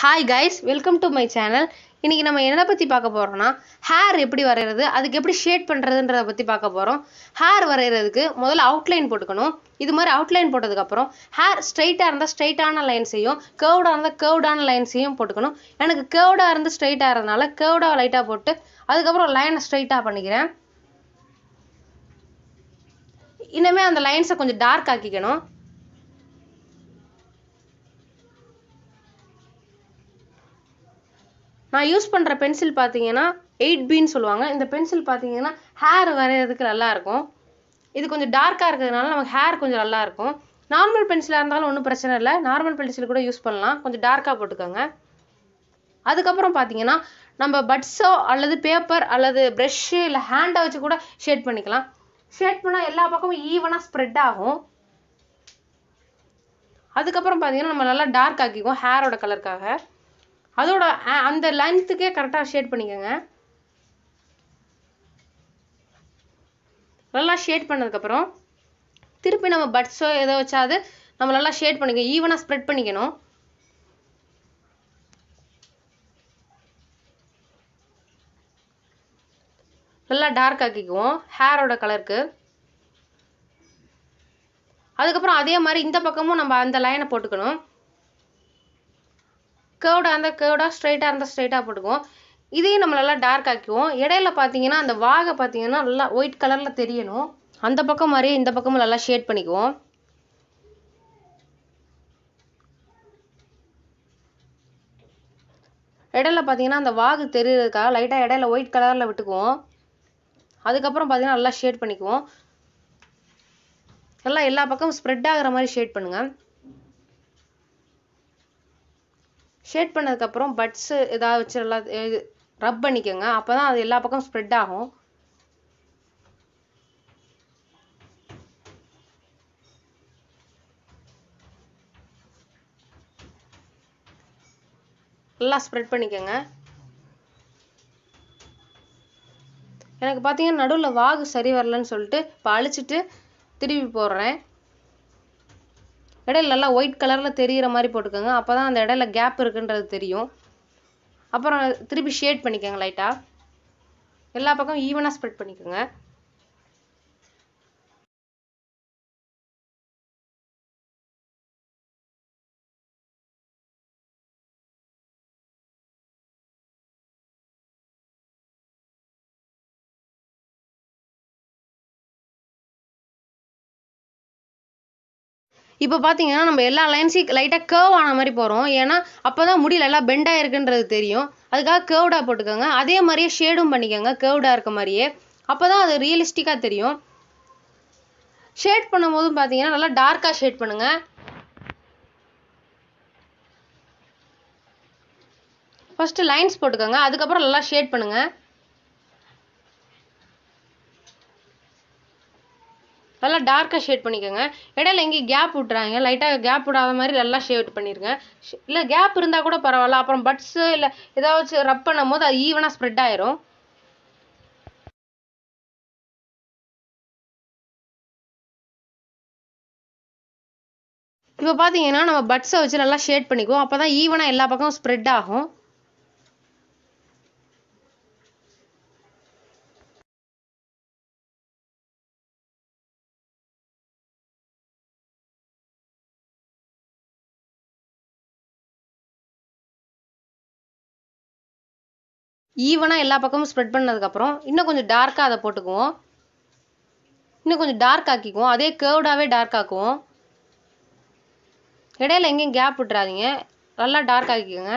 hi guys welcome to my channel இன்றைக்கி நம்ம என்ன பற்றி பார்க்க போகிறோம்னா ஹேர் எப்படி வரைகிறது அதுக்கு எப்படி ஷேட் பண்ணுறதுன்றதை பற்றி பார்க்க போகிறோம் ஹேர் வரைகிறதுக்கு முதல்ல அவுட்லைன் போட்டுக்கணும் இது மாதிரி அவுட்லைன் போட்டதுக்கப்புறம் ஹேர் ஸ்ட்ரைட்டாக இருந்தால் ஸ்ட்ரைட்டான லைன்ஸையும் கேர்வ்டாக இருந்தால் கேர்வ்டான லைன்ஸையும் போட்டுக்கணும் எனக்கு கேர்வ்டாக இருந்து ஸ்ட்ரைட்டாக இருந்தனால கேர்வ்டாக லைட்டாக போட்டு அதுக்கப்புறம் லைனை ஸ்ட்ரைட்டாக பண்ணிக்கிறேன் இன்னமே அந்த லைன்ஸை கொஞ்சம் டார்க் ஆக்கிக்கணும் நான் யூஸ் பண்ணுற பென்சில் பார்த்தீங்கன்னா எயிட் பின்னு சொல்லுவாங்க இந்த பென்சில் பார்த்தீங்கன்னா ஹேர் வரைகிறதுக்கு நல்லாயிருக்கும் இது கொஞ்சம் டார்க்காக இருக்கிறதுனால நமக்கு ஹேர் கொஞ்சம் நல்லாயிருக்கும் நார்மல் பென்சிலாக இருந்தாலும் ஒன்றும் பிரச்சனை இல்லை நார்மல் பென்சில் கூட யூஸ் பண்ணலாம் கொஞ்சம் டார்க்காக போட்டுக்கோங்க அதுக்கப்புறம் பார்த்தீங்கன்னா நம்ம பட்ஸோ அல்லது பேப்பர் அல்லது ப்ரெஷ்ஷு இல்லை ஹேண்டை வச்சு கூட ஷேட் பண்ணிக்கலாம் ஷேட் பண்ணால் எல்லா பக்கமும் ஈவனாக ஸ்ப்ரெட் ஆகும் அதுக்கப்புறம் பார்த்தீங்கன்னா நம்ம நல்லா டார்க் ஆக்கிக்குவோம் ஹேரோட கலருக்காக அதோட அந்த லென்த்துக்கே கரெக்டாக ஷேட் பண்ணிக்கோங்க நல்லா ஷேட் பண்ணதுக்கப்புறம் திருப்பி நம்ம பட்ஸோ எதோ வச்சாது நம்ம நல்லா ஷேட் பண்ணிக்க ஈவனாக ஸ்ப்ரெட் பண்ணிக்கணும் நல்லா டார்க் ஆக்கிக்குவோம் ஹேரோட கலருக்கு அதுக்கப்புறம் அதே மாதிரி இந்த பக்கமும் நம்ம அந்த லைனை போட்டுக்கணும் கேர்டாக இருந்தால் கேர்டாக ஸ்ட்ரைட்டாக இருந்தால் ஸ்ட்ரைட்டாக போட்டுக்குவோம் இதையும் நம்ம நல்லா டார்க் ஆக்கிவோம் இடையில பார்த்தீங்கன்னா அந்த வாகை பார்த்தீங்கன்னா நல்லா ஒயிட் கலரில் தெரியணும் அந்த பக்கம் மாதிரியே இந்த பக்கமும் நல்லா ஷேட் பண்ணிக்குவோம் இடையில பார்த்தீங்கன்னா அந்த வாகு தெரியறதுக்காக லைட்டாக இடையில ஒயிட் கலரில் விட்டுக்குவோம் அதுக்கப்புறம் பார்த்தீங்கன்னா நல்லா ஷேட் பண்ணிக்குவோம் நல்லா எல்லா பக்கமும் ஸ்ப்ரெட் ஆகிற மாதிரி ஷேட் பண்ணுங்கள் ஷேட் பண்ணதுக்கப்புறம் பட்ஸு ஏதாவது வச்சு நல்லா ரப் பண்ணிக்கோங்க அப்போ தான் அது எல்லா பக்கம் ஸ்ப்ரெட் ஆகும் நல்லா ஸ்ப்ரெட் பண்ணிக்கோங்க எனக்கு பார்த்தீங்கன்னா நடுவில் வாகு சரி வரலன்னு சொல்லிட்டு இப்போ அழிச்சிட்டு திருப்பி போடுறேன் இடையில நல்லா ஒயிட் கலரில் தெரிகிற மாதிரி போட்டுக்கோங்க அப்போ தான் அந்த இடையில கேப் இருக்குன்றது தெரியும் அப்புறம் திருப்பி ஷேட் பண்ணிக்கோங்க லைட்டாக எல்லா பக்கமும் ஈவனாக ஸ்ப்ரெட் பண்ணிக்கோங்க இப்போ பார்த்தீங்கன்னா நம்ம எல்லா லைன்ஸையும் லைட்டாக கேர்வ் ஆன மாதிரி போகிறோம் ஏன்னா அப்போ தான் முடியல எல்லாம் பெண்டாக இருக்குன்றது தெரியும் அதுக்காக கேர்வ்டாக போட்டுக்கோங்க அதே மாதிரியே ஷேடும் பண்ணிக்கோங்க கேர்வ்டாக இருக்க மாதிரியே அப்போ தான் அது ரியலிஸ்டிக்காக தெரியும் ஷேட் பண்ணும் போதும் பார்த்தீங்கன்னா நல்லா டார்க்காக ஷேட் பண்ணுங்கள் ஃபஸ்ட்டு லைன்ஸ் போட்டுக்கோங்க அதுக்கப்புறம் நல்லா ஷேட் பண்ணுங்கள் நல்லா டார்க்காக ஷேட் பண்ணிக்கோங்க இடையில எங்கேயும் கேப் விட்றாங்க லைட்டாக கேப் விடாத மாதிரி நல்லா ஷேட் பண்ணிடுங்க இல்லை கேப் இருந்தால் கூட பரவாயில்ல அப்புறம் பட்ஸு இல்லை ஏதாச்சும் ரப் பண்ணும் போது அது ஈவனாக ஸ்ப்ரெட் ஆயிரும் இப்போ பார்த்தீங்கன்னா நம்ம பட்ஸை வச்சு நல்லா ஷேட் பண்ணிக்குவோம் அப்போ தான் ஈவனாக எல்லா பக்கமும் ஸ்ப்ரெட் ஆகும் ஈவனாக எல்லா பக்கமும் ஸ்ப்ரெட் பண்ணதுக்கப்புறம் இன்னும் கொஞ்சம் டார்க்காக அதை போட்டுக்குவோம் இன்னும் கொஞ்சம் டார்க் ஆக்கிக்குவோம் அதே கேர்வ்டாகவே டார்க் ஆக்குவோம் இடையில எங்கேயும் கேப் விட்டுறாதீங்க நல்லா டார்க் ஆக்கிக்கோங்க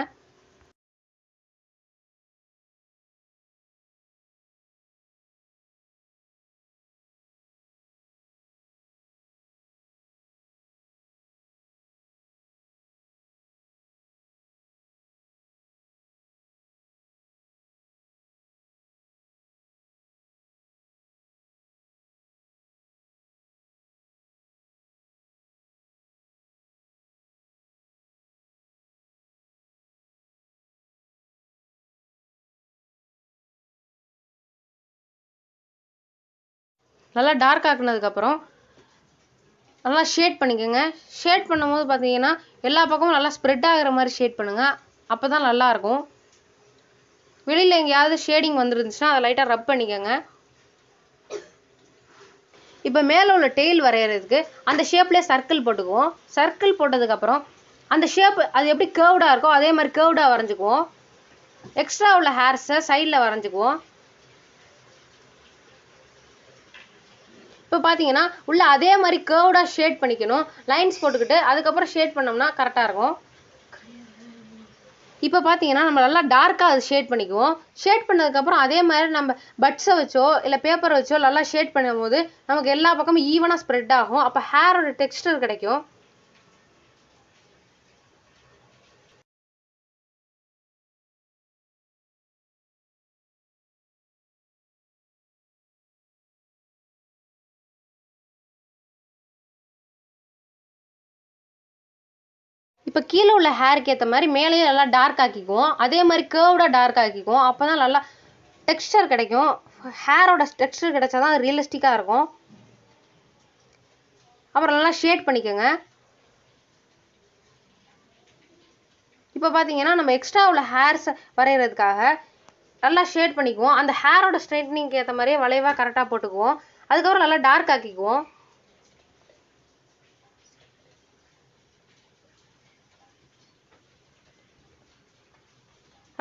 நல்லா டார்க் ஆக்குனதுக்கப்புறம் நல்லா ஷேட் பண்ணிக்கோங்க ஷேட் பண்ணும்போது பார்த்தீங்கன்னா எல்லா பக்கமும் நல்லா ஸ்ப்ரெட் ஆகிற மாதிரி ஷேட் பண்ணுங்கள் அப்போ தான் நல்லாயிருக்கும் வெளியில் எங்கேயாவது ஷேடிங் வந்துருந்துச்சுன்னா அதை லைட்டாக ரப் பண்ணிக்கோங்க இப்போ மேலே உள்ள டெய்ல் வரைகிறதுக்கு அந்த ஷேப்லேயே சர்க்கிள் போட்டுக்குவோம் சர்க்கிள் போட்டதுக்கப்புறம் அந்த ஷேப் அது எப்படி கேர்வ்டாக இருக்கோ அதே மாதிரி கேர்வ்டாக வரைஞ்சிக்குவோம் எக்ஸ்ட்ரா உள்ள ஹேர்ஸை சைடில் வரைஞ்சிக்குவோம் இப்போ பார்த்தீங்கன்னா உள்ள அதே மாதிரி கேர்வ்டாக ஷேட் பண்ணிக்கணும் லைன்ஸ் போட்டுக்கிட்டு அதுக்கப்புறம் ஷேட் பண்ணோம்னா கரெக்டாக இருக்கும் இப்போ பார்த்தீங்கன்னா நம்ம நல்லா டார்க்காக அது ஷேட் பண்ணிக்குவோம் ஷேட் பண்ணதுக்கப்புறம் அதே மாதிரி நம்ம பட்ஸை வச்சோ இல்லை பேப்பரை வச்சோ நல்லா ஷேட் பண்ணும்போது நமக்கு எல்லா பக்கமும் ஈவனாக ஸ்ப்ரெட் ஆகும் அப்போ ஹேரோட டெக்ஸ்டர் கிடைக்கும் இப்போ கீழே உள்ள ஹேருக்கு ஏற்ற மாதிரி மேலேயும் நல்லா டார்க் ஆக்கிக்குவோம் அதே மாதிரி கேர்வ்டாக டார்க் ஆக்கிக்குவோம் அப்போ தான் நல்லா டெக்ஸ்டர் கிடைக்கும் ஹேரோட டெக்ஸ்டர் கிடைச்சா தான் ரியலிஸ்டிக்காக இருக்கும் அப்புறம் நல்லா ஷேட் பண்ணிக்கோங்க இப்போ பார்த்தீங்கன்னா நம்ம எக்ஸ்ட்ரா உள்ள ஹேர்ஸ் வரைகிறதுக்காக நல்லா ஷேட் பண்ணிக்குவோம் அந்த ஹேரோட ஸ்ட்ரைட்னிங்க்கு ஏற்ற மாதிரியே வளைவாக கரெக்டாக போட்டுக்குவோம் அதுக்கப்புறம் நல்லா டார்க் ஆக்கிக்குவோம்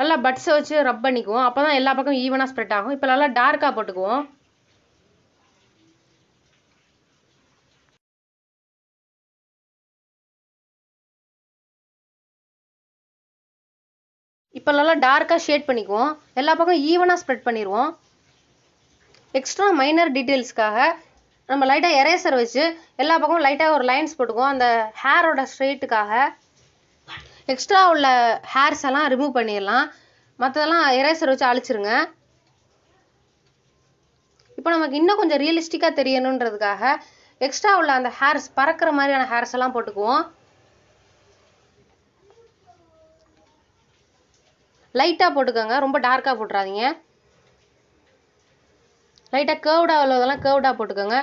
நல்லா பட்ஸை வச்சு ரப் பண்ணிக்குவோம் அப்போ தான் எல்லா பக்கம் ஈவனாக ஸ்ப்ரெட் ஆகும் இப்போ நல்லா டார்க்காக போட்டுக்குவோம் இப்போ நல்லா டார்க்காக ஷேட் பண்ணிக்குவோம் எல்லா பக்கம் ஈவனாக ஸ்ப்ரெட் பண்ணிடுவோம் எக்ஸ்ட்ரா மைனர் டீட்டெயில்ஸ்க்காக நம்ம லைட்டாக எரேசர் வச்சு எல்லா பக்கமும் லைட்டாக ஒரு லைன்ஸ் போட்டுக்குவோம் அந்த ஹேரோட ஸ்ட்ரெயிட்டுக்காக எக்ஸ்ட்ரா உள்ள ஹேர்ஸ் எல்லாம் ரிமூவ் பண்ணிடலாம் மற்றதெல்லாம் எரேசர் வச்சு அழிச்சிருங்க இப்போ நமக்கு இன்னும் கொஞ்சம் ரியலிஸ்டிக்காக தெரியணுன்றதுக்காக எக்ஸ்ட்ரா உள்ள அந்த ஹேர்ஸ் பறக்கிற மாதிரியான ஹேர்ஸ் எல்லாம் போட்டுக்குவோம் லைட்டாக போட்டுக்கோங்க ரொம்ப டார்க்காக போட்டுறாதீங்க லைட்டாக கேர்வ்டாக உள்ளதெல்லாம் கேர்வ்டாக போட்டுக்கோங்க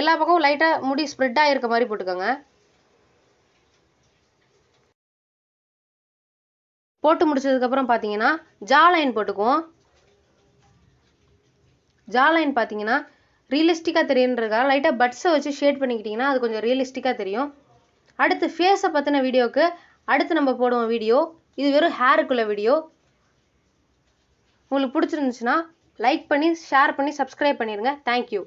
எல்லா பக்கமும் லைட்டாக முடி ஸ்ப்ரெட் இருக்க மாதிரி போட்டுக்கோங்க போட்டு முடிச்சதுக்கப்புறம் பார்த்தீங்கன்னா ஜா லைன் போட்டுக்குவோம் ஜா லைன் பார்த்தீங்கன்னா ரியலிஸ்டிக்காக தெரியுன்றதுக்காக லைட்டாக பட்ஸை வச்சு ஷேட் பண்ணிக்கிட்டிங்கன்னா அது கொஞ்சம் ரியலிஸ்டிக்காக தெரியும் அடுத்து ஃபேஸை பற்றின வீடியோக்கு அடுத்து நம்ம போடுவோம் வீடியோ இது வெறும் ஹேருக்குள்ள வீடியோ உங்களுக்கு பிடிச்சிருந்துச்சுன்னா லைக் பண்ணி ஷேர் பண்ணி சப்ஸ்கிரைப் பண்ணிடுங்க தேங்க்யூ